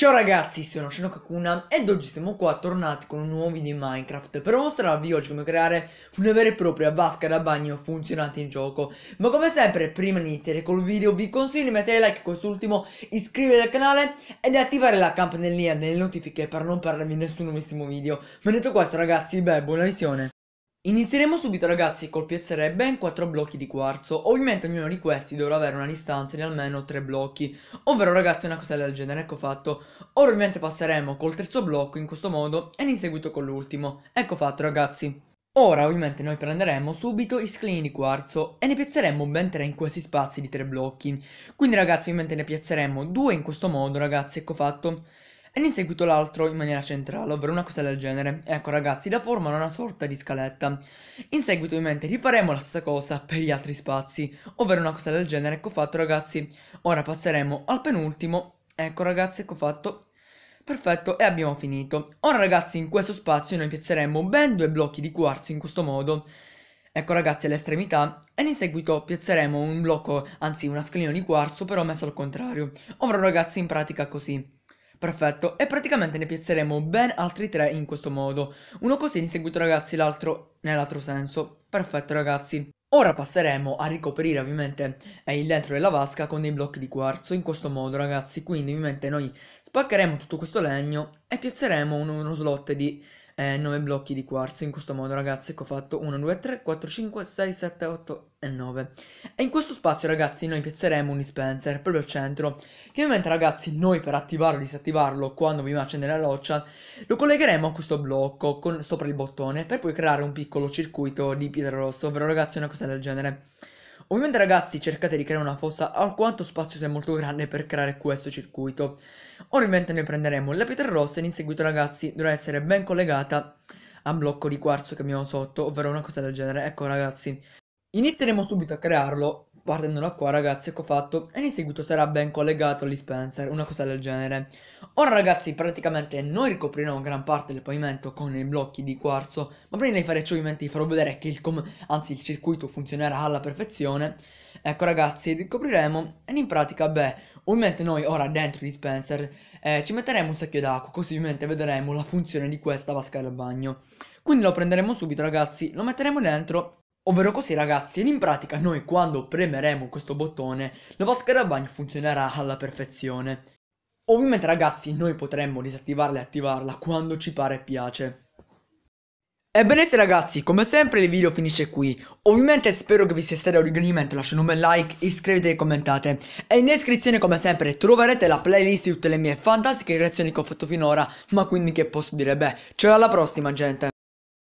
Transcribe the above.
Ciao ragazzi, sono Shino Kakuna ed oggi siamo qua tornati con un nuovo video in Minecraft per mostrarvi oggi come creare una vera e propria vasca da bagno funzionante in gioco. Ma come sempre, prima di iniziare col video vi consiglio di mettere like a quest'ultimo, iscrivervi al canale ed attivare la campanellina delle notifiche per non perdervi nessun nuovissimo video. Ma detto questo ragazzi, beh, buona visione. Inizieremo subito ragazzi col piazzare ben 4 blocchi di quarzo, ovviamente ognuno di questi dovrà avere una distanza di almeno 3 blocchi, ovvero ragazzi una cosa del genere, ecco fatto. Ora ovviamente passeremo col terzo blocco in questo modo e in seguito con l'ultimo, ecco fatto ragazzi. Ora ovviamente noi prenderemo subito i scalini di quarzo e ne piazzeremo ben 3 in questi spazi di 3 blocchi, quindi ragazzi ovviamente ne piazzeremo 2 in questo modo ragazzi, ecco fatto e in seguito l'altro in maniera centrale, ovvero una cosa del genere. Ecco ragazzi, la formano una sorta di scaletta. In seguito ovviamente rifaremo la stessa cosa per gli altri spazi, ovvero una cosa del genere. Ecco fatto ragazzi, ora passeremo al penultimo. Ecco ragazzi, ecco fatto. Perfetto, e abbiamo finito. Ora ragazzi, in questo spazio noi piazzeremo ben due blocchi di quarzo in questo modo. Ecco ragazzi all'estremità e in seguito piazzeremo un blocco, anzi una scalina di quarzo però messo al contrario. Ovvero ragazzi in pratica così. Perfetto, e praticamente ne piazzeremo ben altri tre in questo modo. Uno così in seguito ragazzi, l'altro nell'altro senso. Perfetto ragazzi. Ora passeremo a ricoprire ovviamente eh, il dentro della vasca con dei blocchi di quarzo in questo modo ragazzi quindi ovviamente noi spaccheremo tutto questo legno e piazzeremo uno, uno slot di eh, 9 blocchi di quarzo in questo modo ragazzi ecco fatto 1, 2, 3, 4, 5, 6, 7, 8, e 9. E in questo spazio, ragazzi, noi piazzeremo un dispenser proprio al centro. Che ovviamente, ragazzi, noi per attivarlo e disattivarlo quando vi accendere la roccia, lo collegheremo a questo blocco con, sopra il bottone per poi creare un piccolo circuito di pietra rossa, ovvero, ragazzi, una cosa del genere. Ovviamente, ragazzi, cercate di creare una fossa alquanto spazio sia molto grande per creare questo circuito. Ovviamente noi prenderemo la pietra rossa e in seguito, ragazzi, dovrà essere ben collegata a un blocco di quarzo che abbiamo sotto, ovvero una cosa del genere. Ecco, ragazzi, Inizieremo subito a crearlo partendo da qua ragazzi ecco fatto e in seguito sarà ben collegato agli Spencer, una cosa del genere ora ragazzi praticamente noi ricopriremo gran parte del pavimento con i blocchi di quarzo ma prima di fare ciò ovviamente vi farò vedere che il, anzi, il circuito funzionerà alla perfezione ecco ragazzi ricopriremo e in pratica beh ovviamente noi ora dentro gli Spencer eh, ci metteremo un secchio d'acqua così ovviamente vedremo la funzione di questa vasca da bagno quindi lo prenderemo subito ragazzi lo metteremo dentro Ovvero così ragazzi, ed in pratica noi quando premeremo questo bottone la vasca da bagno funzionerà alla perfezione. Ovviamente ragazzi noi potremmo disattivarla e attivarla quando ci pare e piace. Ebbene sì ragazzi, come sempre il video finisce qui. Ovviamente spero che vi sia stato un rigodimento, lasciate un bel like, iscrivetevi e commentate. E in descrizione come sempre troverete la playlist di tutte le mie fantastiche creazioni che ho fatto finora, ma quindi che posso dire beh, ciao alla prossima gente.